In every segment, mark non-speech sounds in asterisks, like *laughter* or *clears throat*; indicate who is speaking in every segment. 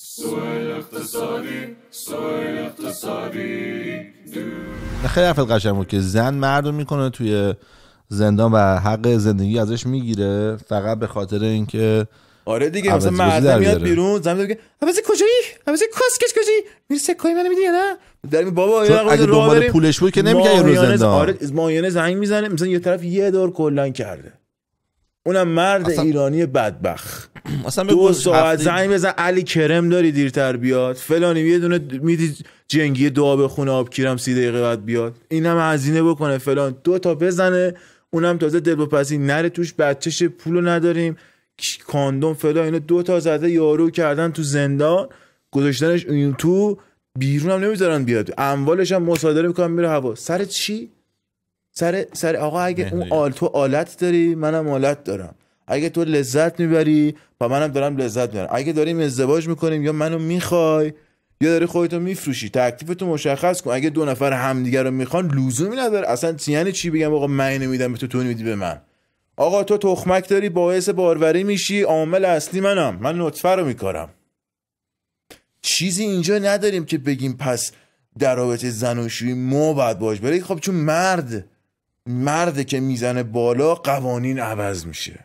Speaker 1: سوال اقتصادی سوال اقتصادی
Speaker 2: خیلی حرف قشنگ بود که زن مردم میکنه توی زندان و حق زندگی ازش میگیره فقط به خاطر اینکه آره دیگه مثلا مرد میاد بیرون زن میگه
Speaker 1: عوضی کجایی کس کاسکش کجایی میری سکوی منو میدی یا نه در بابا یه اگه دنبال پولش بود که نمیگه یه روز زندان آره زنگ میزنه مثلا یه طرف یه دور کلان کرده اونم مرد ایرانی بدبخت اصلا دو ساعت زنگ بزن علی کرم داری دیرتر بیاد فلانی یه دونه میدی جنگی دعا به خونه آب سی دقیقه بعد بیاد اینم هزینه بکنه فلان دو تا بزنه اونم تازه دل بپسی نره توش بچهش پولو نداریم کاندوم فلان اینو دو تا زده یارو کردن تو زندان گذاشتنش اون تو بیرون هم نمیذارن بیاد اموالش هم مصادره میکنن میره هوا سر چی سر سر آقا اگه اون آل تو آلت داری منم آلت دارم اگه تو لذت میبری و منم دارم لذت میبرم اگه داریم ازدواج میکنیم یا منو میخوای یا داری خودتو میفروشی تو مشخص کن اگه دو نفر همدیگه رو میخوان لزومی نداره اصلا یعنی چی بگم آقا من میدم به تو تو میدی به من آقا تو تخمک داری باعث باروری میشی عامل اصلی منم من نطفه رو میکارم چیزی اینجا نداریم که بگیم پس در رابطه زن و ما باید باش برای خب چون مرد مرد که میزنه بالا قوانین عوض میشه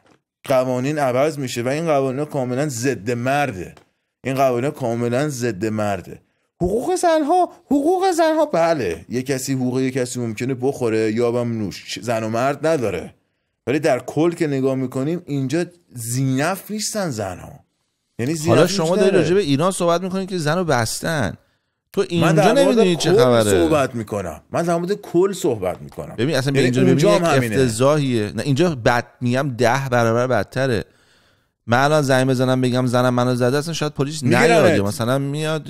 Speaker 1: قوانین عوض میشه و این قوانین کاملا ضد مرده این قوانین کاملا ضد مرده حقوق زنها حقوق زنها بله یه کسی حقوق یه کسی ممکنه بخوره یا بم نوش زن و مرد نداره ولی در کل که نگاه میکنیم اینجا زینف نیستن زنها یعنی حالا شما دارید راجع
Speaker 2: به ایران صحبت میکنید که زن رو بستن تو اینجا نمیدونی چه خبره صحبت
Speaker 1: میکنم من در مورد کل صحبت میکنم ببین اصلا یعنی اینجا ببین
Speaker 2: افتضاحیه نه اینجا بد میگم ده برابر بدتره من الان زنگ بزنم بگم زنم منو زده اصلا شاید پلیس نیاد مثلا میاد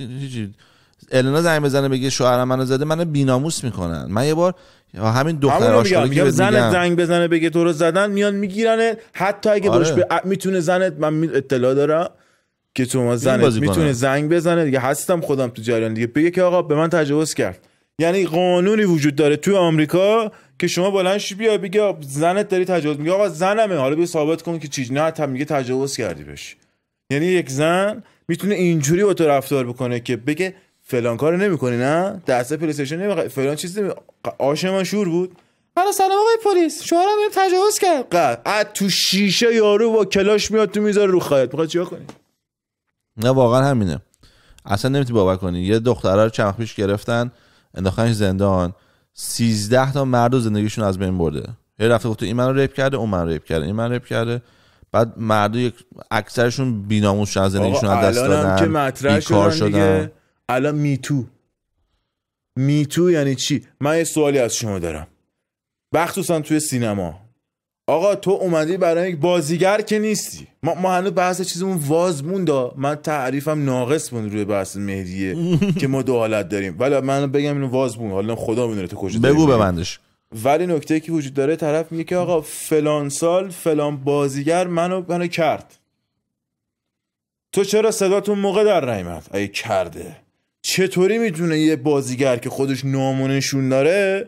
Speaker 2: النا زنگ بزنه بگه شوهرم منو زده منو بیناموس میکنن من یه بار همین دختر آشغالی زن زنت زنگ
Speaker 1: بزنه بگه تو رو زدن میان میگیرنه حتی اگه آره. میتونه زنت من اطلاع دارم که تو ما میتونه زنگ بزنه دیگه هستم خودم تو جریان دیگه بگه که آقا به من تجاوز کرد یعنی قانونی وجود داره تو آمریکا که شما بلند شی بیا بگه زنت داری تجاوز میگه آقا زنمه حالا بیا ثابت کن که چیز نه تام میگه تجاوز کردی بهش یعنی یک زن میتونه اینجوری با تو رفتار بکنه که بگه فلان کارو نمیکنی نه دسته پلی استیشن فلان چیز آش شور بود حالا سلام آقای پلیس شوهرم تجاوز کرد قد تو شیشه یارو با کلاش میاد تو میذاره رو خیاط میخواد چیکار کنی
Speaker 2: نه واقعا همینه اصلا نمیتونی باور کنی یه دختره رو چند پیش گرفتن انداختنش زندان 13 تا مرد و زندگیشون از بین برده یه رفته گفته این منو ریپ کرده اون من ریپ کرده این من ریپ کرده بعد مردو اکثرشون بیناموش شدن زندگیشون از دست دادن که مطرح شدن,
Speaker 1: الان میتو میتو یعنی چی من یه سوالی از شما دارم مخصوصا توی سینما آقا تو اومدی برای یک بازیگر که نیستی ما, ما هنوز بحث چیزمون واز موندا من تعریفم ناقص بود روی بحث مهریه *laughs* که ما دو حالت داریم ولی من بگم اینو واز مون حالا خدا میدونه تو کجا
Speaker 2: بگو ببندش
Speaker 1: ولی نکته که وجود داره طرف میگه که آقا فلان سال فلان بازیگر منو منو کرد تو چرا صداتون موقع در نیمد اگه کرده چطوری میتونه یه بازیگر که خودش نامونشون داره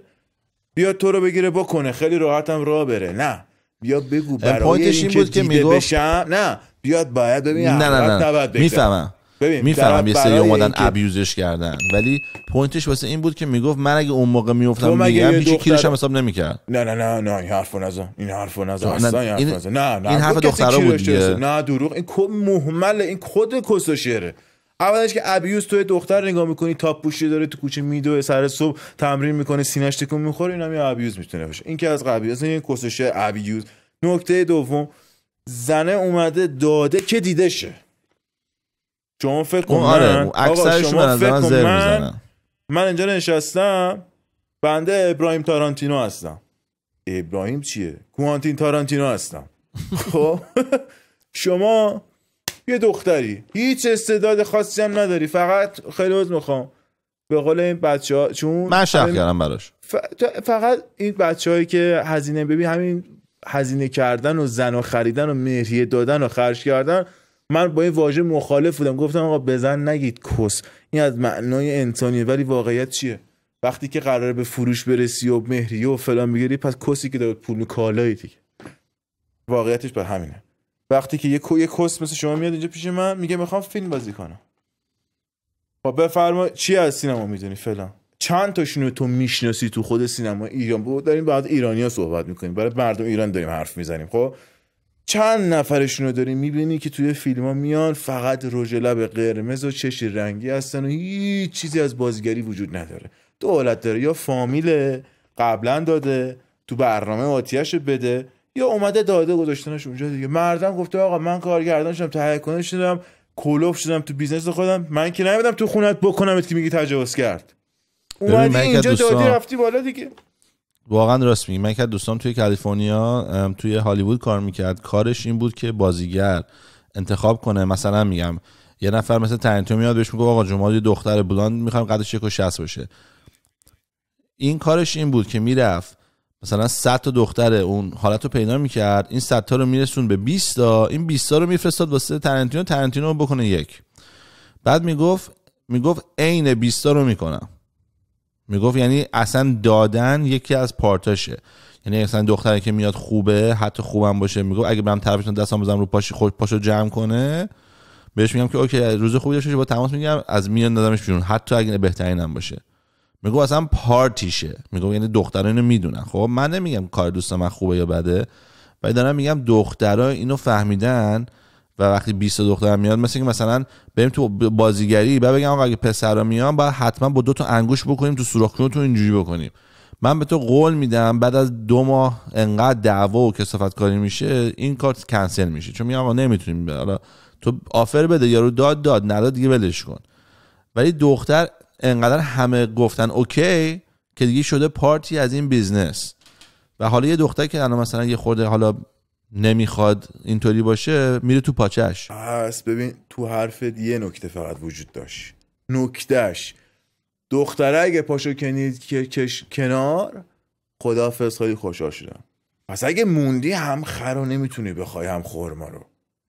Speaker 1: بیاد تو رو بگیره بکنه خیلی راحتم راه بره نه بیا بگو برای این, بود که میگفت بشم نه بیاد باید ببین نه نه نه میفهمم
Speaker 2: میفهمم یه سری اومدن ابیوزش کردن ولی پوینتش واسه این بود که میگفت من اگه اون موقع میافتم میگم هیچ کیرش هم حساب نمیکرد نه نه نه
Speaker 1: نه این حرفو نزن این حرفو
Speaker 2: نزن این حرفو نه نه این حرف دخترا بود نه
Speaker 1: دروغ این مهمل این کد کسوشره اولش که ابیوز توی دختر نگاه میکنی تاپ پوشی داره تو کوچه میدوه سر صبح تمرین میکنه سینش تکون میخوره اینم یه ابیوز میتونه باشه این که از قبیل از این کسش ابیوز نکته دوم زنه اومده داده که دیده شه شما فکر کن آره، من شما فکر من من اینجا نشستم بنده ابراهیم تارانتینو هستم ابراهیم چیه کوانتین تارانتینو هستم خب *laughs* شما یه دختری هیچ استعداد خاصی هم نداری فقط خیلی عزم میخوام به قول این بچه ها چون من کردم براش فقط این بچه هایی که هزینه ببین همین هزینه کردن و زن و خریدن و مهریه دادن و خرج کردن من با این واژه مخالف بودم گفتم آقا بزن نگید کس این از معنای انسانیه ولی واقعیت چیه وقتی که قراره به فروش برسی و مهریه و فلان میگیری پس کسی که داره پول کالایی دیگه واقعیتش به همینه وقتی که یه کوی کس مثل شما میاد اینجا پیش من میگه میخوام فیلم بازی کنم خب بفرما چی از سینما میدونی فلان چند تاشونو تو میشناسی تو خود سینما ایران بود داریم بعد ایرانیا صحبت میکنیم برای مردم ایران داریم حرف میزنیم خب چند نفرشون رو داری میبینی که توی فیلم ها میان فقط رژ لب قرمز و چش رنگی هستن و هیچ چیزی از بازیگری وجود نداره دولت داره یا فامیل قبلا داده تو برنامه آتیش بده یا اومده داده گذاشتنش اونجا دیگه مردم گفته آقا من کارگردان شدم تهیه کننده شدم کلوف شدم تو بیزنس خودم من که نمیدم تو خونت بکنم که میگی تجاوز کرد اومدی اینجا دوستان... رفتی بالا دیگه
Speaker 2: واقعا راست میگی من که دوستان توی کالیفرنیا توی هالیوود کار میکرد کارش این بود که بازیگر انتخاب کنه مثلا میگم یه نفر مثل ترنتو میاد بهش میگه آقا یه دختر بلند میخوام قدش 160 باشه این کارش این بود که میرفت مثلا 100 تا دختر اون حالت رو پیدا میکرد این 100 تا رو میرسون به 20 تا این 20 تا رو میفرستاد واسه ترنتینو ترنتینو بکنه یک بعد میگفت میگفت عین 20 تا رو میکنم میگفت یعنی اصلا دادن یکی از پارتاشه یعنی اصلا دختری که میاد خوبه حتی خوبم باشه میگفت اگه برم طرفش دستم بزنم رو پاش خود پاشو جمع کنه بهش میگم که اوکی روز خوبی داشته با تماس میگم از میان دادمش بیرون حتی اگه بهترینم باشه میگو اصلا پارتیشه میگو یعنی دختران اینو میدونن خب من نمیگم کار دوست من خوبه یا بده ولی دارم میگم دخترها اینو فهمیدن و وقتی 20 دختر میاد مثل که مثلا بریم تو بازیگری بعد بگم آقا اگه پسرا میان بعد حتما با دو تا انگوش بکنیم تو سوراخ تو اینجوری بکنیم من به تو قول میدم بعد از دو ماه انقدر دعوا و کسافت کاری میشه این کارت کنسل میشه چون میگم آقا نمیتونیم حالا تو آفر بده یارو داد داد نداد دیگه ولش کن ولی دختر انقدر همه گفتن اوکی که دیگه شده پارتی از این بیزنس و حالا یه دختر که الان مثلا یه خورده حالا نمیخواد اینطوری باشه میره تو پاچش
Speaker 1: پس ببین تو حرفت یه نکته فقط وجود داشت نکتهش دختره اگه پاشو کنید که کش کنار خدا خیلی خوشحال شدم پس اگه موندی هم خرو نمیتونی بخوای هم خورما رو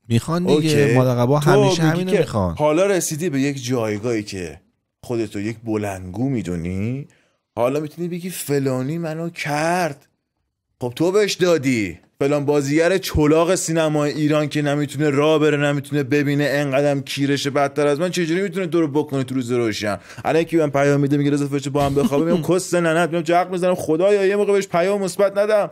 Speaker 2: میخوان دیگه مادقبا همیشه همینو میخوان
Speaker 1: حالا رسیدی به یک جایگاهی که خودتو یک بلنگو میدونی حالا میتونی بگی فلانی منو کرد خب تو بهش دادی فلان بازیگر چلاق سینما ایران که نمیتونه راه بره نمیتونه ببینه انقدرم کیرش بدتر از من چجوری میتونه تو رو بکنه تو روز روشن الان کی من پیام میده میگه رضا با هم بخوابه میام کس ننت میام جق میزنم خدایا یه موقع بهش پیام مثبت ندم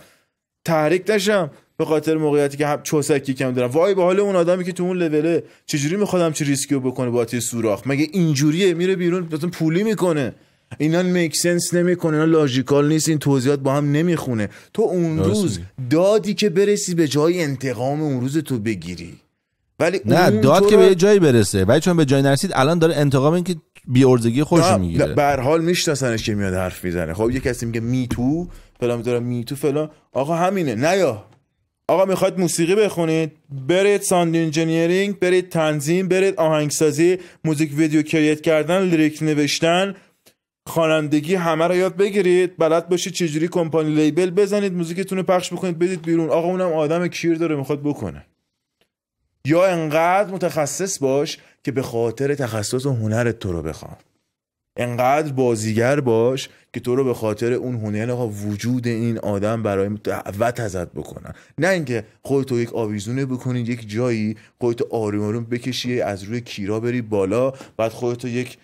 Speaker 1: تحریک نشم به خاطر موقعیتی که هم چوسکی کم دارم وای به حال اون آدمی که تو اون لوله چجوری میخوادم چه ریسکیو بکنه با سوراخ مگه اینجوریه میره بیرون مثلا پولی میکنه اینا میک سنس نمیکنه اینا لاجیکال نیست این توضیحات با هم نمیخونه تو اون روز دادی که برسی به جای انتقام اون روز تو بگیری ولی نه داد که به یه
Speaker 2: جایی برسه ولی چون به جای نرسید الان داره انتقام این که بی ارزگی خوش میگیره به حال میشناسنش که میاد حرف میزنه
Speaker 1: خب یه کسی میگه میتو فلان میذارم تو فلان آقا همینه نیا آقا میخواید موسیقی بخونید برید ساند انجینیرینگ برید تنظیم برید آهنگسازی موزیک ویدیو کریت کردن لیریک نوشتن خوانندگی همه رو یاد بگیرید بلد باشید چجوری کمپانی لیبل بزنید موزیکتون رو پخش بکنید بدید بیرون آقا اونم آدم کیر داره میخواد بکنه یا انقدر متخصص باش که به خاطر تخصص و هنرت تو رو بخوام انقدر بازیگر باش که تو رو به خاطر اون هنر ها وجود این آدم برای دعوت ازت بکنن نه اینکه خودت تو یک آویزونه بکنی یک جایی خودت آروم آروم بکشی از روی کیرا بری بالا بعد خودت یک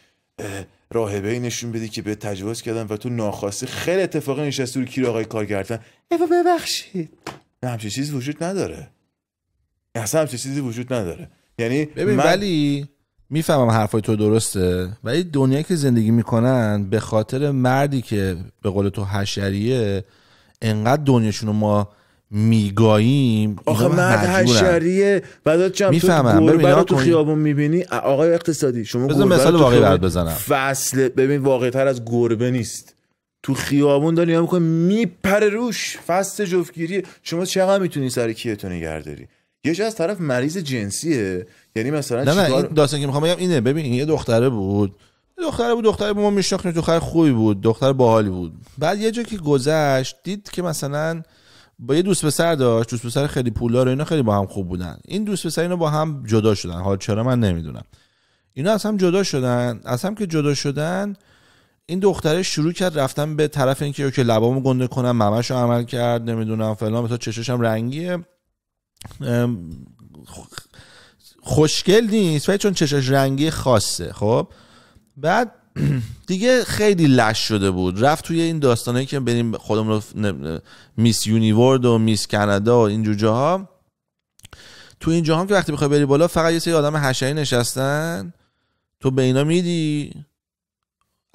Speaker 1: راهبه نشون بدی که به تجاوز کردن و تو ناخواسته خیلی اتفاقی نشستی روی کیرا آقای کار کردن ببخشید نه همچین چیزی وجود نداره اصلا همچین چیزی وجود نداره یعنی من... ولی
Speaker 2: میفهمم حرفای تو درسته ولی دنیایی که زندگی میکنن به خاطر مردی که به قول تو حشریه انقدر دنیاشون ما میگاییم آخه مرد حشریه
Speaker 1: بعد چم میفهمم گربه تو خیابون میبینی آقای اقتصادی شما بزن مثال واقعی بر بزنم فصل ببین واقعی تر از گربه نیست تو خیابون داری که میپره روش فصل جفتگیری شما چقدر میتونی سر کیتو نگه یه جا از طرف مریض جنسیه یعنی مثلا نه نه چیکار... داستان که
Speaker 2: میخوام بگم اینه ببین این یه دختره بود دختره بود دختره بود ما میشناختیم دختر خوبی بود دختر باحالی بود بعد یه جا که گذشت دید که مثلا با یه دوست پسر داشت دوست پسر خیلی پولدار اینا خیلی با هم خوب بودن این دوست پسر اینا با هم جدا شدن حالا چرا من نمیدونم اینا از هم جدا شدن از هم که جدا شدن این دختره شروع کرد رفتن به طرف اینکه که لبامو گنده کنم ممشو عمل کرد نمیدونم فلان مثلا چششم رنگیه خوشگل نیست ولی چون چشاش رنگی خاصه خب بعد *clears throat* دیگه خیلی لش شده بود رفت توی این داستانهایی که بریم خودم رو میس یونیورد و میس کانادا و اینجور جاها تو این جاها که وقتی میخوای بری بالا فقط یه سری آدم حشری نشستن تو به اینا میدی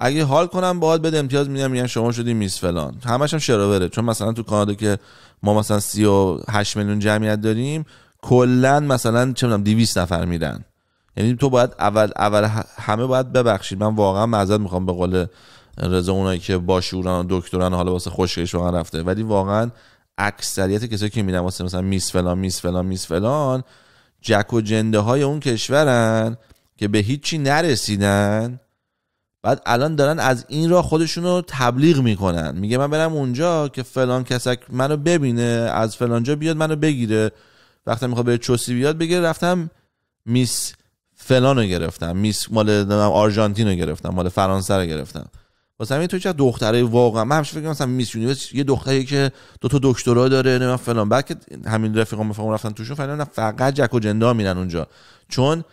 Speaker 2: اگه حال کنم باهات بده امتیاز میدم میگن شما شدی میس فلان همش هم شراوره چون مثلا تو کانادا که ما مثلا 38 میلیون جمعیت داریم کلا مثلا چه میدونم 200 نفر میرن یعنی تو باید اول اول همه باید ببخشید من واقعا معذرت میخوام به قول رضا اونایی که با دکتران و دکترن حالا واسه خوشگیش واقعا رفته ولی واقعا اکثریت کسایی که میرن واسه مثلا میس فلان میس فلان میس فلان جک و جنده های اون کشورن که به هیچی نرسیدن بعد الان دارن از این را خودشون رو تبلیغ میکنن میگه من برم اونجا که فلان کسک منو ببینه از فلانجا بیاد منو بگیره وقتی میخواد به چوسی بیاد بگیره رفتم میس فلانو گرفتم میس مال آرژانتین رو گرفتم مال فرانسه رو گرفتم واسه همین تو چه دختره واقعا من همش فکر مثلا میس یونیورس یه دختری که دو تا دکترا داره نه فلان بعد که همین رفیقام رفتن توشون فلان فقط جک و جندا میرن اونجا چون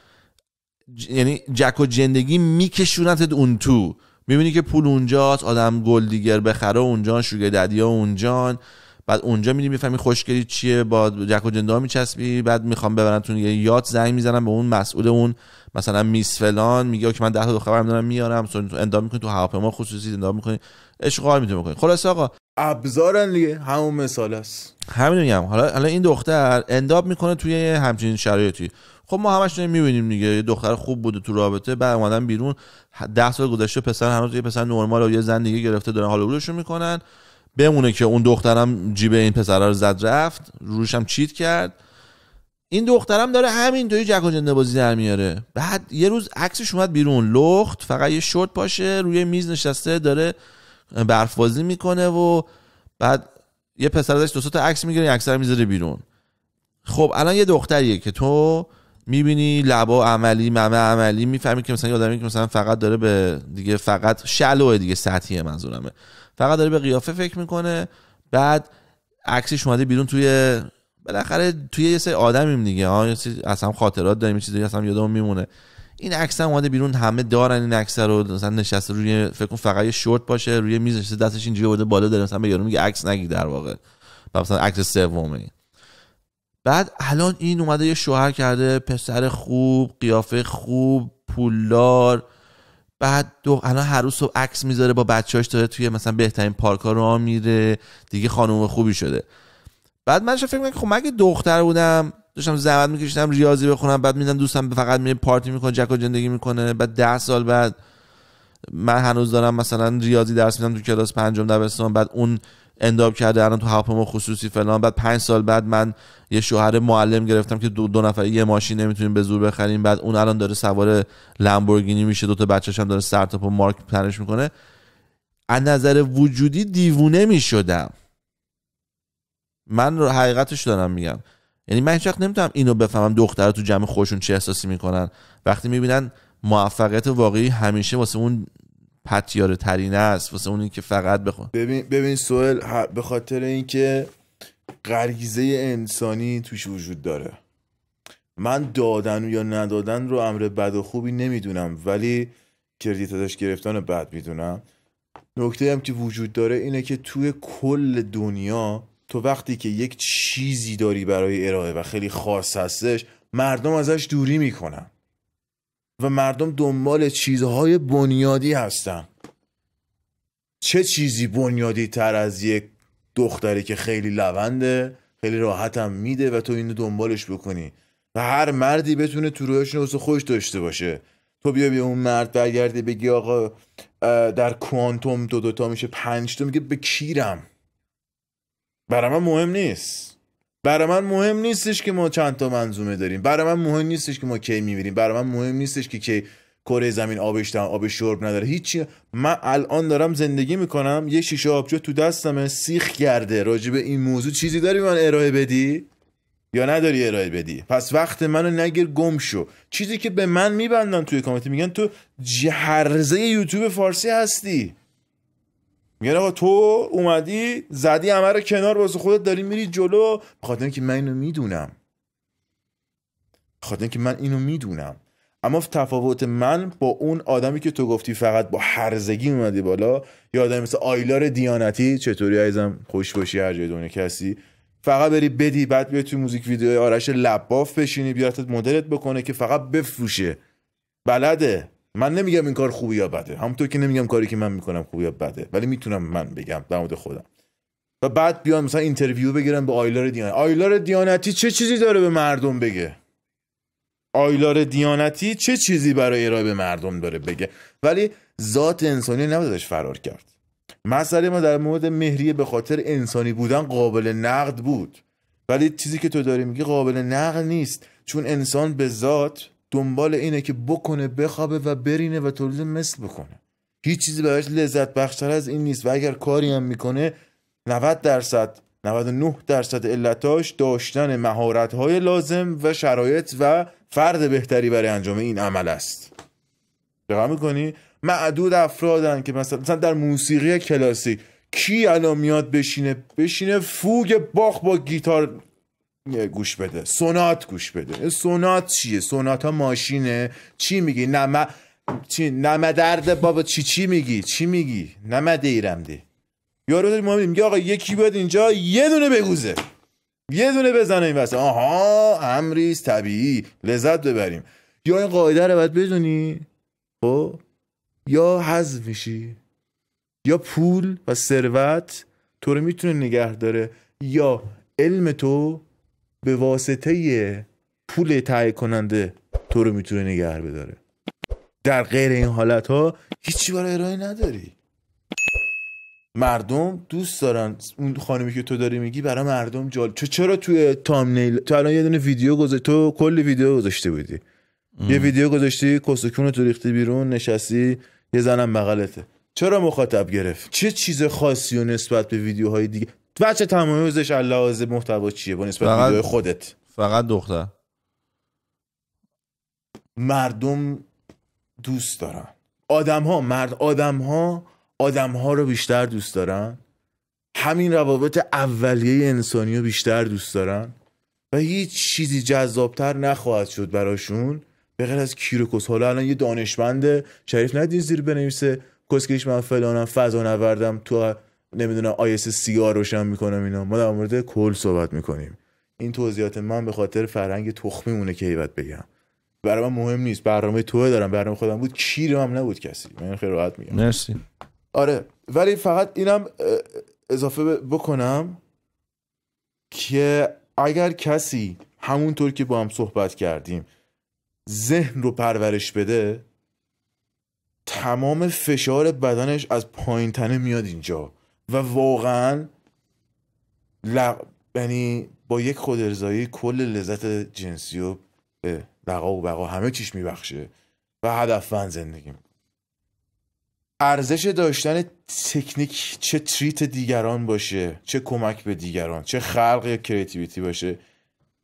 Speaker 2: یعنی جک و جندگی میکشونت اون تو میبینی که پول اونجاست آدم گل دیگر بخره اونجا شوگر ددیا اونجان بعد اونجا میری میفهمی خوشگلی چیه با جک و جندا میچسبی بعد میخوام ببرنتون یه یاد زنگ میزنم به اون مسئول اون مثلا میس فلان میگه که من ده تا خبرم دارم میارم اندام میکنی تو هواپیما خصوصی اندام میکنی اشغال میتونی بکنی خلاص آقا
Speaker 1: ابزارن دیگه همون مثال است
Speaker 2: همین میگم حالا حالا این دختر انداب میکنه توی همچین شرایطی خب ما همش رو میبینیم دیگه یه دختر خوب بوده تو رابطه بعد اومدن بیرون ده سال گذشته پسر هنوز یه پسر نرمال و یه زن دیگه گرفته دارن حال رو میکنن بمونه که اون دخترم جیب این پسرا رو زد رفت روشم چیت کرد این دخترم داره همین جک و جنده بازی در میاره بعد یه روز عکسش اومد بیرون لخت فقط یه شورت پاشه روی میز نشسته داره برف بازی میکنه و بعد یه پسر ازش دو تا عکس میگیره عکس میذاره بیرون خب الان یه دختریه که تو میبینی لبا عملی ممه عملی میفهمی که مثلا یه آدمی که مثلا فقط داره به دیگه فقط شلوه دیگه سطحیه منظورمه فقط داره به قیافه فکر میکنه بعد عکسش اومده بیرون توی بالاخره توی یه سری آدمیم دیگه ها اصلا خاطرات داریم چیزی اصلا یادمون میمونه این عکس هم اومده بیرون همه دارن این عکس رو مثلا نشسته روی فکر فقط یه شورت باشه روی میز نشسته دستش اینجوری بوده بالا داره مثلا به یارو میگه عکس نگی در واقع مثلا عکس سومه بعد الان این اومده یه شوهر کرده پسر خوب قیافه خوب پولدار بعد دو الان هر روز صبح عکس میذاره با بچه‌هاش داره توی مثلا بهترین پارک ها راه میره دیگه خانم خوبی شده بعد من فکر میکنم خب مگه دختر بودم داشتم زحمت میکشیدم ریاضی بخونم بعد میدم دوستم فقط میره پارتی میکنه جک زندگی میکنه بعد ده سال بعد من هنوز دارم مثلا ریاضی درس میدم تو کلاس پنجم دبستان بعد اون انداب کرده الان تو هواپیما خصوصی فلان بعد پنج سال بعد من یه شوهر معلم گرفتم که دو, دو نفر یه ماشین نمیتونیم به زور بخریم بعد اون الان داره سوار لامبورگینی میشه دو تا بچه‌ش هم داره سر و مارک تنش میکنه از نظر وجودی دیوونه میشدم من حقیقتش دارم میگم یعنی من هیچ نمیتونم اینو بفهمم دختر تو جمع خوشون چه احساسی میکنن وقتی میبینن موفقیت واقعی همیشه واسه اون پتیاره ترین است واسه اونی که فقط بخون
Speaker 1: ببین ببین سوال به خاطر اینکه غریزه انسانی توش وجود داره من دادن یا ندادن رو امر بد و خوبی نمیدونم ولی کردیت ازش گرفتن بد میدونم نکته هم که وجود داره اینه که توی کل دنیا تو وقتی که یک چیزی داری برای ارائه و خیلی خاص هستش مردم ازش دوری میکنن و مردم دنبال چیزهای بنیادی هستن چه چیزی بنیادی تر از یک دختری که خیلی لونده خیلی راحتم میده و تو اینو دنبالش بکنی و هر مردی بتونه تو رویش واسه خوش داشته باشه تو بیا بیا اون مرد برگردی بگی آقا در کوانتوم دو دوتا میشه پنج تا میگه به کیرم برای من مهم نیست برای من مهم نیستش که ما چند تا منظومه داریم برای من مهم نیستش که ما کی میبینیم برای من مهم نیستش که کی کره زمین آبش آب شرب نداره هیچی من الان دارم زندگی میکنم یه شیشه آبجو تو دستمه سیخ کرده راجع به این موضوع چیزی داری من ارائه بدی یا نداری ارائه بدی پس وقت منو نگیر گم شو چیزی که به من میبندن توی کامنت میگن تو هرزه یوتیوب فارسی هستی میگن آقا تو اومدی زدی همه کنار واسه خودت داری میری جلو بخاطر اینکه من اینو میدونم بخاطر اینکه من اینو میدونم اما تفاوت من با اون آدمی که تو گفتی فقط با هرزگی اومدی بالا یا آدمی مثل آیلار دیانتی چطوری عزیزم خوش باشی هر جای دنیا کسی فقط بری بدی بعد بیای توی موزیک ویدیو آرش لباف بشینی بیاتت مدلت بکنه که فقط بفروشه بلده من نمیگم این کار خوبه یا بده همونطور که نمیگم کاری که من میکنم خوبه یا بده ولی میتونم من بگم در خودم و بعد بیان مثلا اینترویو بگیرن به آیلار دیانتی آیلار دیانتی چه چیزی داره به مردم بگه آیلار دیانتی چه چیزی برای ارائه به مردم داره بگه ولی ذات انسانی نبودش فرار کرد مسئله ما در مورد مهریه به خاطر انسانی بودن قابل نقد بود ولی چیزی که تو داری میگی قابل نقد نیست چون انسان به ذات دنبال اینه که بکنه بخوابه و برینه و تولید مثل بکنه هیچ چیزی براش لذت بخشتر از این نیست و اگر کاری هم میکنه 90 درصد 99 درصد علتاش داشتن مهارت های لازم و شرایط و فرد بهتری برای انجام این عمل است به میکنی معدود افرادن که مثلا در موسیقی کلاسیک کی الان میاد بشینه بشینه فوگ باخ با گیتار گوش بده سونات گوش بده سونات چیه سونات ها ماشینه چی میگی نما چی درد بابا چی چی میگی چی میگی نما دیرم دی یارو داری مهمی میگه آقا یکی بیاد اینجا یه دونه بگوزه یه دونه بزنه این وسط آها امریز طبیعی لذت ببریم یا این قاعده رو باید بدونی خب یا حذف میشی یا پول و ثروت تو رو میتونه نگه داره یا علم تو به واسطه پول تهیه کننده تو رو میتونه نگه بداره در غیر این حالت ها هیچی برای ارائه نداری مردم دوست دارن اون خانمی که تو داری میگی برای مردم جال چه چرا توی تامنیل تو الان یه دونه ویدیو گذاشتی تو کلی ویدیو گذاشته بودی یه ویدیو گذاشتی کسکون تو ریختی بیرون نشستی یه زنم بغلته چرا مخاطب گرفت چه چیز خاصی و نسبت به ویدیوهای دیگه بچه تمایزش لحاظ محتوا چیه با نسبت فقط... خودت فقط دختر مردم دوست دارن آدم ها مرد آدم ها آدم ها رو بیشتر دوست دارن همین روابط اولیه انسانی رو بیشتر دوست دارن و هیچ چیزی جذابتر نخواهد شد براشون به غیر از کیروکوس حالا الان یه دانشمند شریف ندین زیر بنویسه کسکش من فلانم فضا نوردم تو نمیدونم آیس سی روشن میکنم اینا ما در مورد کل صحبت میکنیم این توضیحات من به خاطر فرهنگ مونه که ایبت بگم برای من مهم نیست برنامه تو دارم برنامه خودم بود رو هم نبود کسی من خیلی راحت میگم مرسی آره ولی فقط اینم اضافه بکنم که اگر کسی همونطور که با هم صحبت کردیم ذهن رو پرورش بده تمام فشار بدنش از پایین تنه میاد اینجا و واقعا یعنی با یک خودارضایی کل لذت جنسی و لقا و بقا همه چیش میبخشه و من زندگی ارزش داشتن تکنیک چه تریت دیگران باشه چه کمک به دیگران چه خلق یا کریتیویتی باشه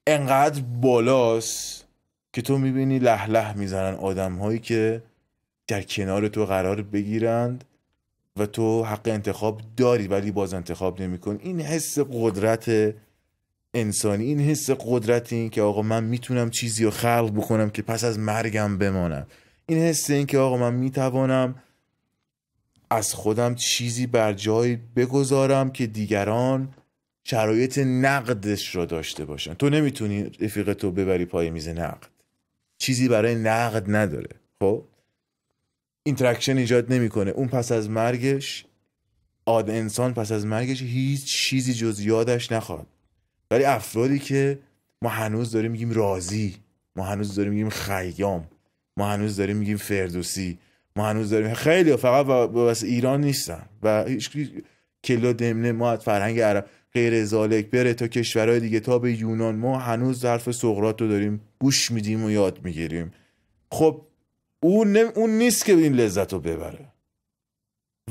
Speaker 1: انقدر بالاست که تو میبینی لح لح میزنن آدم هایی که در کنار تو قرار بگیرند و تو حق انتخاب داری ولی باز انتخاب کن این حس قدرت انسانی این حس قدرت این که آقا من میتونم چیزی رو خلق بکنم که پس از مرگم بمانم این حس این که آقا من میتوانم از خودم چیزی بر جای بگذارم که دیگران شرایط نقدش را داشته باشن تو نمیتونی رفیق تو ببری پای میز نقد چیزی برای نقد نداره خب اینتراکشن ایجاد نمیکنه اون پس از مرگش آد انسان پس از مرگش هیچ چیزی جز یادش نخواد ولی افرادی که ما هنوز داریم میگیم رازی ما هنوز داریم میگیم خیام ما هنوز داریم میگیم فردوسی ما هنوز داریم خیلی فقط بس ایران نیستن و هیچ کلا دمنه ما از فرهنگ عرب غیر زالک بره تا کشورهای دیگه تا به یونان ما هنوز ظرف سقراط رو داریم گوش میدیم و یاد میگیریم خب اون, اون نیست که این لذت رو ببره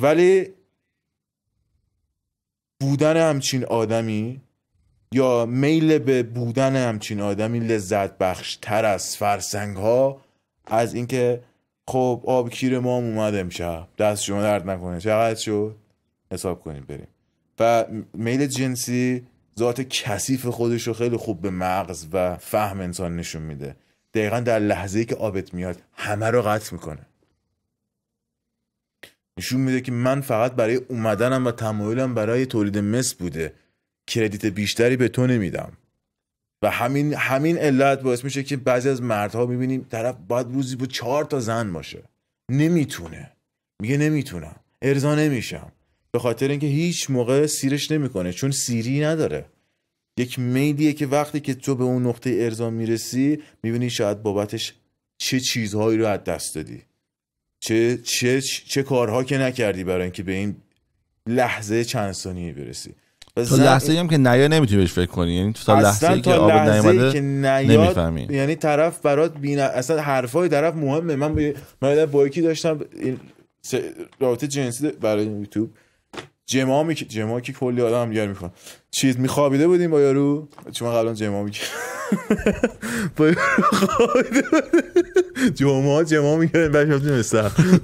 Speaker 1: ولی بودن همچین آدمی یا میل به بودن همچین آدمی لذت بخشتر از فرسنگ ها از اینکه خب آب کیر ما هم اومد امشب دست شما درد نکنه چقدر شد حساب کنیم بریم و میل جنسی ذات کثیف خودش رو خیلی خوب به مغز و فهم انسان نشون میده دقیقا در لحظه ای که آبت میاد همه رو قطع میکنه نشون میده که من فقط برای اومدنم و تمایلم برای تولید مثل بوده کردیت بیشتری به تو نمیدم و همین همین علت باعث میشه که بعضی از مردها میبینیم طرف باید روزی با چهار تا زن باشه نمیتونه میگه نمیتونم ارضا نمیشم به خاطر اینکه هیچ موقع سیرش نمیکنه چون سیری نداره یک میدیه که وقتی که تو به اون نقطه ارزان میرسی میبینی شاید بابتش چه چیزهایی رو از دست دادی چه, چه, چه کارها که نکردی برای اینکه به این لحظه چند ثانیه برسی تا لحظه ای
Speaker 2: هم که نیا نمیتونی بهش فکر کنی یعنی تو تا لحظه ای که آب نیامده نمیفهمی
Speaker 1: یعنی طرف برات بین اصلا حرفای طرف مهمه من من با یکی داشتم این رابطه جنسی برای یوتیوب جما می جما که کلی آدم هم گیر میکنه چیز میخوابیده بودیم با یارو چون من قبلا جما می با خوابیده جما جما میکردیم بعد شفتیم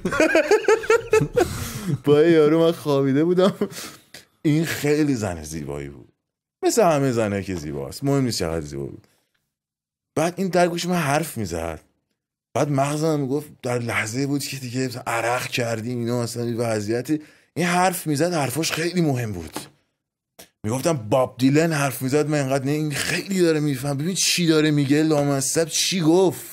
Speaker 1: *laughs* با یارو من خوابیده بودم این خیلی زن زیبایی بود مثل همه زنه که زیباست مهم نیست چقدر زیبا بود بعد این در گوش من حرف میزد بعد مغزم گفت در لحظه بود که دیگه عرق کردیم اینا اصلا وضعیتی این حرف میزد حرفاش خیلی مهم بود میگفتم باب دیلن حرف میزد من اینقدر نه این خیلی داره میفهم ببین چی داره میگه لامصب چی گفت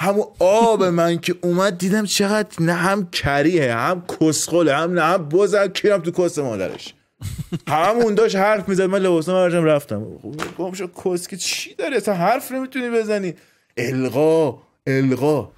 Speaker 1: همون آب من که اومد دیدم چقدر نه هم کریه هم کسخله هم نه هم بزن کیرم تو کس مادرش همون داشت حرف میزد من لباسم برشم رفتم گم کس که چی داره اصلا حرف نمیتونی بزنی القا القا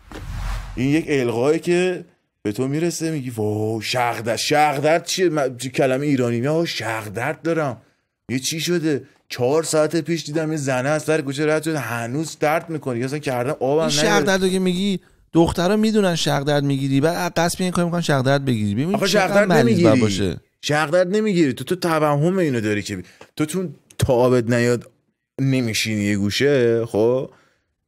Speaker 1: این یک القایی که به تو میرسه میگی وای شق شغدرد چیه کلمه ایرانی میگه شغدرد دارم یه چی شده چهار ساعت پیش دیدم یه زنه از سر کوچه رد شد هنوز درد میکنه یا اصلا کردن آبم درد
Speaker 2: که میگی دخترا میدونن شق درد میگیری بعد قصد میگن کاری میکنن شق بگیری ببین آخه نمیگیری باشه
Speaker 1: درد نمیگیری تو تو توهم اینو داری که تو تو تا آبت نیاد نمیشینی یه گوشه خب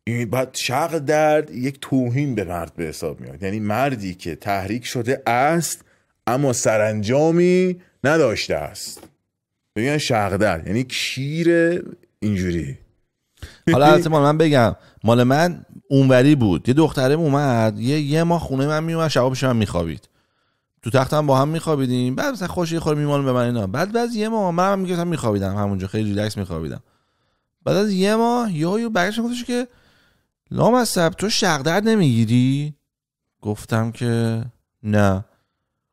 Speaker 1: یعنی بعد شق درد یک توهین به مرد به حساب میاد یعنی مردی که تحریک شده است اما سرانجامی نداشته
Speaker 2: است ببین شق درد یعنی کیر اینجوری حالا البته مال من بگم مال من اونوری بود یه دختره اومد یه یه ما خونه من میومد شبا پیش من میخوابید تو تختم با هم میخوابیدیم بعد مثلا خوش یه خور میمالم به من اینا بعد بعد یه ما من هم میگفتم میخوابیدم همونجا خیلی ریلکس میخوابیدم بعد از یه ماه یهو برگشت گفتش که لامصب تو شغدر نمیگیری؟ گفتم که نه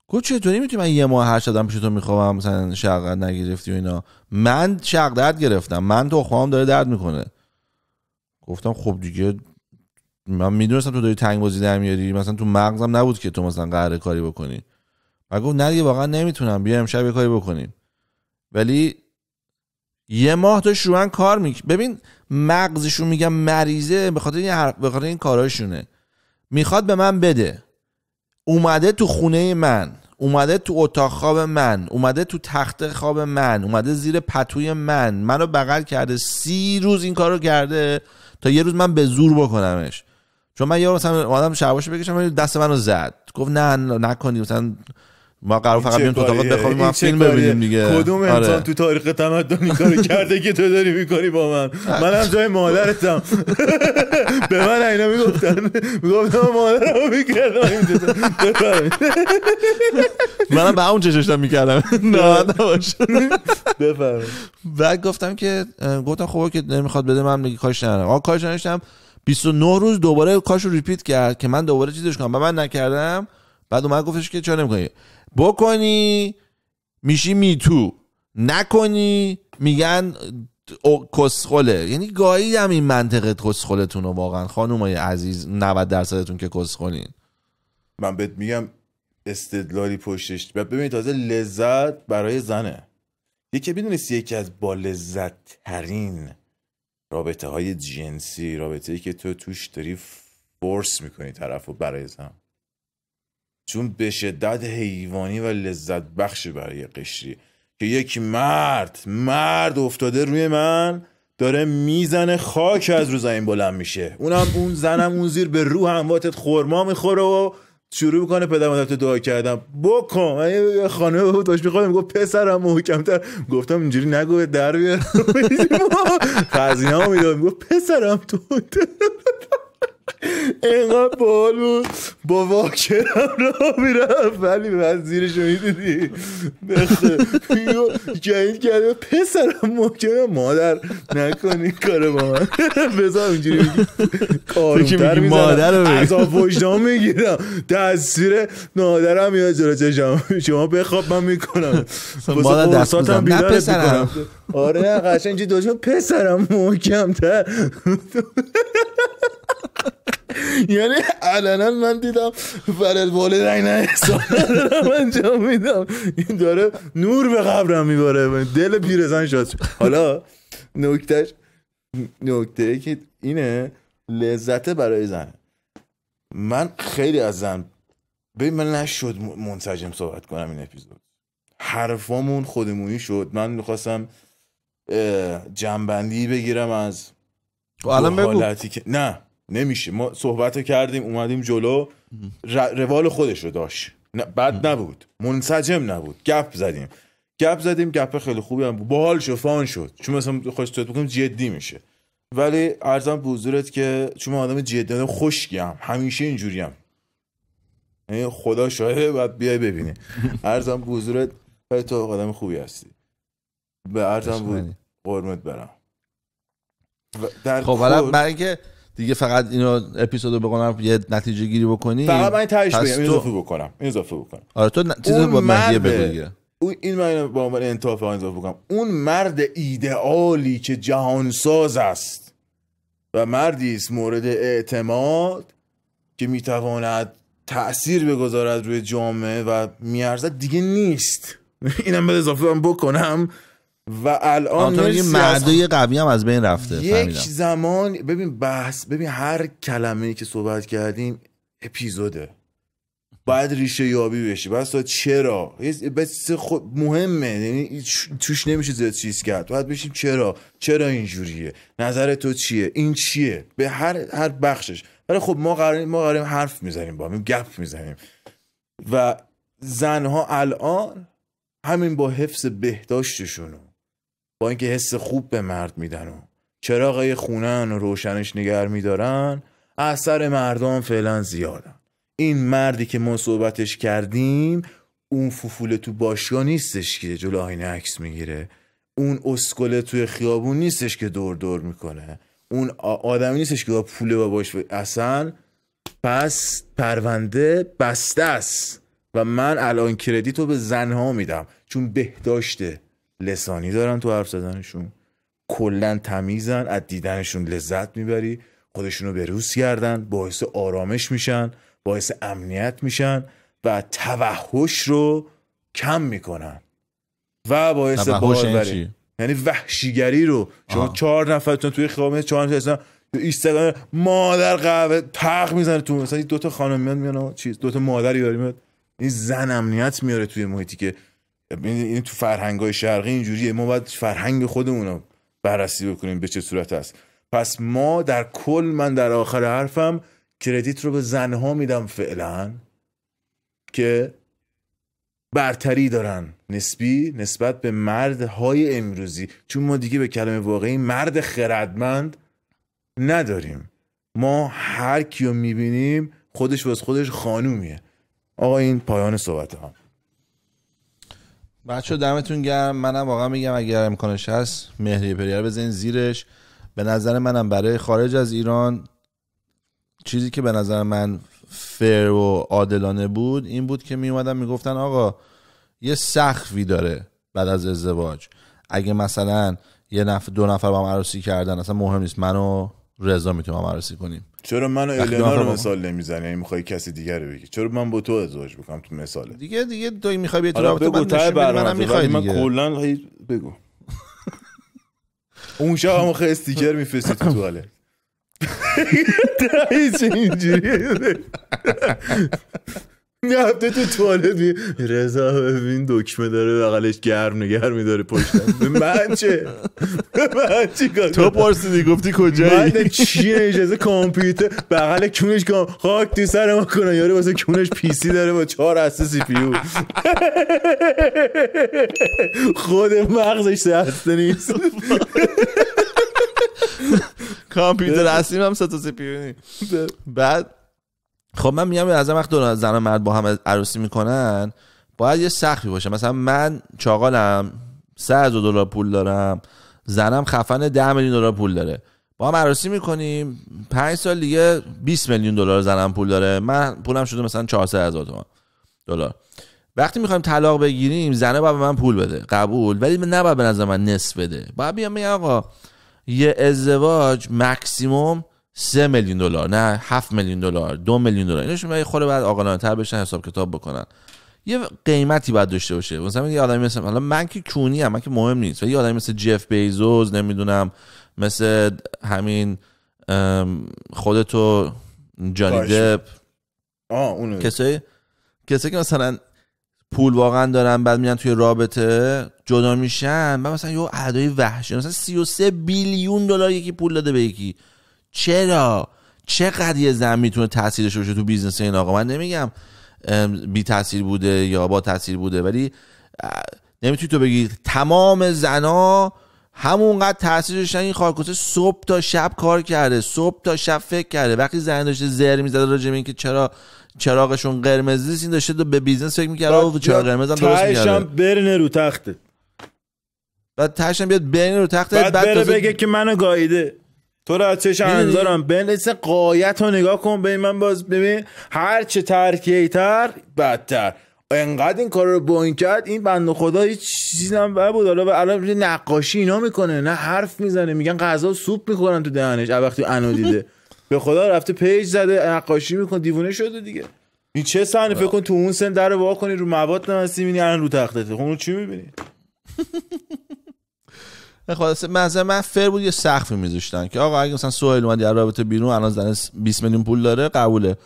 Speaker 2: گفت چطوری میتونی من یه ماه هر شدم پیش تو میخوام مثلا شغدر نگرفتی و اینا من شغدر گرفتم من تو خواهم داره درد میکنه گفتم خب دیگه من میدونستم تو داری تنگ بازی در میاری مثلا تو مغزم نبود که تو مثلا قهر کاری بکنی و گفت نه دیگه واقعا نمیتونم بیا امشب یه کاری بکنیم ولی یه ماه تو شروعا کار میکنی ببین مغزشون میگم مریضه به خاطر این به خاطر این کاراشونه میخواد به من بده اومده تو خونه من اومده تو اتاق خواب من اومده تو تخت خواب من اومده زیر پتوی من منو بغل کرده سی روز این کارو کرده تا یه روز من به زور بکنمش چون من یه مثلا آدم شباش بکشم دست منو زد گفت نه نکنی مثلا ما قرار فقط بیم تو اتاق بخوابیم ما فیلم ببینیم دیگه کدوم آره. انسان
Speaker 1: تو تاریخ تمدن این کارو کرده که تو داری میکنی با من منم جای مادرتم *laughs* به من اینا میگفتن میگفتم رو
Speaker 2: میکردم منم به اون چششتم میکردم ناراحت نباش بفرم بعد گفتم که گفتم خوبه که نمیخواد بده من دیگه کاش ندارم آقا کاش نداشتم 29 روز دوباره کاش رو ریپیت کرد که من دوباره چیزش کنم من نکردم بعد اومد گفتش که چرا نمیکنی بکنی میشی میتو نکنی میگن کسخله یعنی گاهی هم این منطقه کسخلتون رو واقعا خانومای عزیز 90 درصدتون که کسخلین
Speaker 1: من بهت میگم استدلالی پشتش ببینید تازه لذت برای زنه یکی میدونستی یکی از با لذت ترین رابطه های جنسی رابطه ای که تو توش داری فورس میکنی طرف و برای زن چون به شدت حیوانی و لذت بخش برای قشری که یک مرد مرد افتاده روی من داره میزنه خاک از رو این بلند میشه اونم اون زنم اون زیر به روح همواتت خورما میخوره و شروع میکنه پدر مادرتو دعا کردم بکن خانه بود داشت میخواد میگفت پسرم محکمتر گفتم اینجوری نگو در بیار خزینه *laughs* میداد میگفت پسرم تو اینقدر بال بود با واکرم را میرفت ولی من زیرش رو میدیدی جنید کرده پسرم ممکنه مادر نکنی کار با من *laughs* بذار اینجوری آرومتر میزنم از آب وجدان میگیرم تصویر نادرم یاد جرا چشم شما بخواب من میکنم مادر دست بزنم نه پسرم آره قشنگ اینجوری دوشون پسرم تر *laughs* *laughs* یعنی علنا من دیدم فرل والدین احسان انجام میدم این داره نور به قبرم میباره دل پیرزن شد حالا نکتهش نکته که اینه لذت برای زن من خیلی از زن ببین من نشد منسجم صحبت کنم این اپیزود حرفامون خودمونی شد من میخواستم جنبندی بگیرم از خب، الان حالتی که نه نمیشه ما صحبت کردیم اومدیم جلو روال خودش رو داشت بد نبود منسجم نبود گپ زدیم گپ زدیم گپ خیلی خوبی هم باحال شد فان شد چون مثلا خوش توت بکنم جدی میشه ولی ارزم به حضورت که چون آدم جدی خوشگیم همیشه اینجوریم هم. یعنی خدا شاهده بعد بیای ببینی ارزم به حضورت تو آدم خوبی هستی به ارزم بود قرمت برم در خب برای
Speaker 2: دیگه فقط اینو اپیزودو بکنم یه نتیجه گیری بکنی فقط من تهش بگم تو... اضافه بکنم اضافه بکنم آره تو ن... با بگو دیگه
Speaker 1: این من با عنوان انتاف اضافه بکنم اون مرد ایدئالی که جهانساز است و مردی است مورد اعتماد که میتواند تاثیر بگذارد روی جامعه و میارزد دیگه نیست اینم به اضافه بکنم و الان یه
Speaker 2: قوی هم از بین رفته یک
Speaker 1: زمان ببین بحث ببین هر کلمه ای که صحبت کردیم اپیزوده باید ریشه یابی بشی بس چرا بس خود مهمه یعنی توش نمیشه زیاد چیز کرد باید بشیم چرا چرا اینجوریه نظر تو چیه این چیه به هر هر بخشش ولی خب ما قراریم ما قراریم حرف میزنیم با هم گپ میزنیم و زنها الان همین با حفظ بهداشتشون با اینکه حس خوب به مرد میدن و چراغ خونن و روشنش نگر میدارن اثر مردم فعلا زیادن این مردی که ما صحبتش کردیم اون فوفوله تو باشگاه نیستش که جلو آینه عکس میگیره اون اسکله توی خیابون نیستش که دور دور میکنه اون آدمی نیستش که با با باش اصلا پس پرونده بسته است و من الان کردیت به زنها میدم چون بهداشته لسانی دارن تو حرف زدنشون کلا تمیزن از دیدنشون لذت میبری رو به روز کردن باعث آرامش میشن باعث امنیت میشن و توحش رو کم میکنن و باعث باروری یعنی, یعنی وحشیگری رو شما چهار نفرتون توی خیابون چهار نفر اصلا مادر قهوه تق میزنه تو مثلا دو تا خانم میاد میاد چیز دو تا مادری میاد این زن امنیت میاره توی محیطی که این یعنی- یعنی تو فرهنگ های شرقی اینجوریه ما باید فرهنگ خودمون رو بررسی بکنیم به چه صورت است پس ما در کل من در آخر حرفم کردیت رو به زنها میدم فعلا که برتری دارن نسبی نسبت به مردهای امروزی چون ما دیگه به کلمه واقعی مرد خردمند نداریم ما هر کیو میبینیم خودش باز خودش خانومیه
Speaker 2: آقا این پایان صحبت هم بچه دمتون گرم منم واقعا میگم اگر امکانش هست مهریه پریار بزنین زیرش به نظر منم برای خارج از ایران چیزی که به نظر من فر و عادلانه بود این بود که میومدن میگفتن آقا یه سخفی داره بعد از ازدواج اگه مثلا یه نفر دو نفر با هم عروسی کردن اصلا مهم نیست من و رضا میتونم عروسی کنیم چرا من و الینا رو
Speaker 1: مثال نمیزنی یعنی میخوای کسی دیگر رو بگی چرا من با تو ازدواج بکنم تو مثاله دیگه دیگه تو میخوای آره، بیا تو رابطه من منم میخوای من کلا بگو اون شب هم خیلی استیکر میفرستی تو توالت *laughs* اینجوری *laughs* میرفته تو توالت رضا ببین دکمه داره بغلش گرم نگر میداره پشت من چه من چی تو پرسیدی گفتی کجایی من چی اجازه کامپیوتر بغل کونش کام خاک تو سر ما کنه یارو واسه کونش پیسی داره با چهار هسته سی پیو
Speaker 2: خود مغزش سه نیست کامپیوتر اصلیم هم سه تا سی پیو بعد خب من میگم از وقت دو زن و مرد با هم عروسی میکنن باید یه سخفی باشه مثلا من چاقالم 100 دلار پول دارم زنم خفن 10 میلیون دلار پول داره با هم عروسی میکنیم 5 سال دیگه 20 میلیون دلار زنم پول داره من پولم شده مثلا 400 هزار دلار وقتی میخوایم طلاق بگیریم زنه باید به من پول بده قبول ولی نباید به نظر من نصف بده باید بیام آقا یه ازدواج مکسیموم 3 میلیون دلار نه 7 میلیون دلار 2 میلیون دلار اینا شما خود بعد عاقلانه‌تر بشن حساب کتاب بکنن یه قیمتی باید داشته باشه مثلا یه آدمی مثل حالا من که کونی ام من که مهم نیست و یه آدمی مثل جف بیزوز نمیدونم مثل همین خودتو جانی دپ کسایی کسایی که مثلا پول واقعا دارن بعد میان توی رابطه جدا میشن بعد مثلا یه عدای وحشی مثلا 33 بیلیون دلار یکی پول داده به یکی چرا چقدر یه زن میتونه تاثیرش باشه تو بیزنس این آقا من نمیگم بی تاثیر بوده یا با تاثیر بوده ولی نمیتونی تو بگی تمام زنا همونقدر تاثیر داشتن این خارکوسه صبح تا شب کار کرده صبح تا شب فکر کرده وقتی زن داشته زر میزده راجع به اینکه چرا چراغشون نیست این داشته به بیزنس فکر میکرده و چرا قرمز هم درست میکرده
Speaker 1: برنه رو
Speaker 2: تخته بعد بیاد برنه رو تخته بعد, بگه که منو گاییده تو را
Speaker 1: چش انظارم بنویس قایت رو نگاه کن ببین من باز ببین هر چه ترکیه تر بدتر انقدر این کار رو با این کرد این بند خدا هیچ چیزی هم بود حالا الان نقاشی اینا میکنه نه حرف میزنه میگن غذا سوپ میخورن تو دهنش وقتی انو دیده *laughs* به خدا رفته پیج زده نقاشی میکنه دیوونه شده دیگه این چه صحنه فکر کن تو اون سن در وا کنی رو مواد نمسی میبینی الان رو تختته خب چی میبینی *laughs*
Speaker 2: خلاص مزه من فر بود یه سقفی میذاشتن که آقا اگه مثلا سوهیل اومد در رابطه بیرون الان زن 20 میلیون پول داره قبوله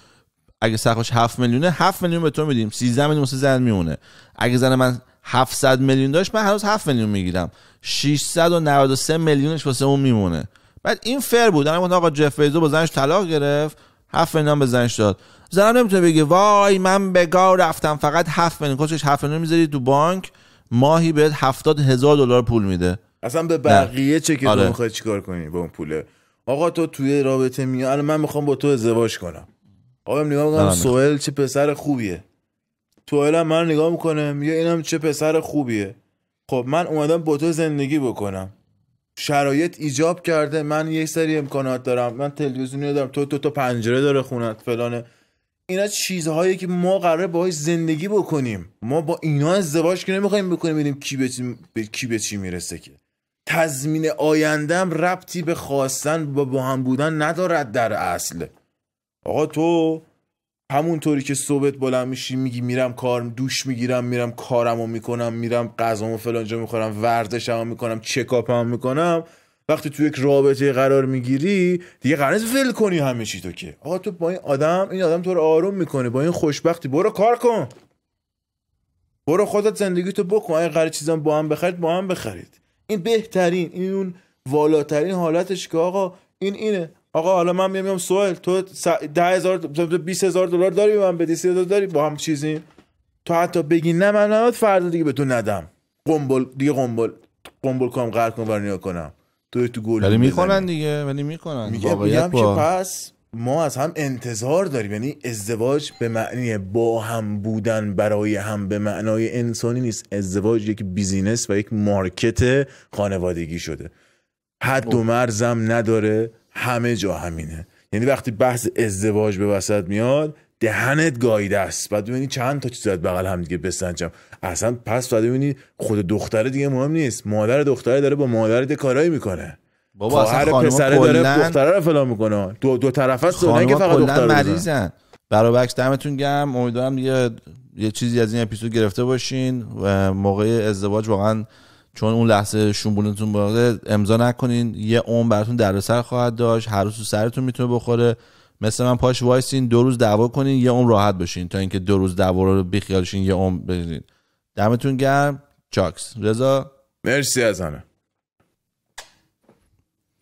Speaker 2: اگه سقفش 7 میلیونه 7 میلیون به تو میدیم 13 میلیون واسه زن میمونه اگه زن من 700 میلیون داشت من هنوز 7 میلیون میگیرم 693 میلیونش واسه اون میمونه بعد این فر بود الان آقا جف بیزو با زنش طلاق گرفت 7 میلیون به زنش داد زن نمیتونه بگه وای من به گا رفتم فقط 7 میلیون کوچش 7 میلیون میذاری تو بانک ماهی بهت 70 هزار دلار پول میده
Speaker 1: اصلا به بقیه چه که آره. تو میخوای چیکار کنی با اون پوله آقا تو توی رابطه میای الان من میخوام با تو ازدواج کنم آقا نگاه میکنم سوهل چه پسر خوبیه تو هم من نگاه میکنم یا اینم چه پسر خوبیه خب من اومدم با تو زندگی بکنم شرایط ایجاب کرده من یک سری امکانات دارم من تلویزیونی دارم تو تو تو پنجره داره خونت فلانه اینا چیزهایی که ما قراره باهاش زندگی بکنیم ما با اینا ازدواج که نمیخوایم بکنیم ببینیم کی به چی, به کی به چی میرسه که تضمین آیندم ربطی به خواستن با با هم بودن ندارد در اصل آقا تو همونطوری که صبحت بلند میشی میگی میرم کارم دوش میگیرم میرم کارمو میکنم میرم غذامو فلانجا میخورم ورزشمو میکنم چکاپمو میکنم وقتی تو یک رابطه قرار میگیری دیگه قرار نیست ول کنی همه چی تو که آقا تو با این آدم این آدم تو رو آروم میکنه با این خوشبختی برو کار کن برو خودت زندگی تو بکن اگه قرار با هم بخرید با هم بخرید این بهترین این اون والاترین حالتش که آقا این اینه آقا حالا من میام سوال تو ده هزار بیس هزار دلار داری به من بدی سی هزار داری با هم چیزی تو حتی بگی نه من نباید فردا دیگه به تو ندم قنبل دیگه قنبل قنبل کام غرق کنم و کنم تو تو گل ولی میکنن دیگه
Speaker 2: ولی میکنن میگم که
Speaker 1: پس ما از هم انتظار داریم یعنی ازدواج به معنی با هم بودن برای هم به معنای انسانی نیست ازدواج یک بیزینس و یک مارکت خانوادگی شده حد و مرزم نداره همه جا همینه یعنی وقتی بحث ازدواج به وسط میاد دهنت گایده است بعد ببینی چند تا چیز بغل هم دیگه بسنجم اصلا پس بعد ببینی خود دختره دیگه مهم نیست مادر دختره داره با مادرت کارایی میکنه بابا پسره داره دختره رو فلان میکنه دو دو طرف است نه که فقط دختر مریضن
Speaker 2: برابرکس دمتون گرم امیدوارم یه یه چیزی از این اپیزود گرفته باشین و موقع ازدواج واقعا چون اون لحظه شونبولتون باقه امضا نکنین یه اون براتون دردسر خواهد داشت هر روز سرتون میتونه بخوره مثل من پاش وایسین دو روز دعوا کنین یه اون راحت بشین تا اینکه دو روز دعوا رو بیخیالشین یه عمر بگیرین دمتون گرم چاکس رضا مرسی از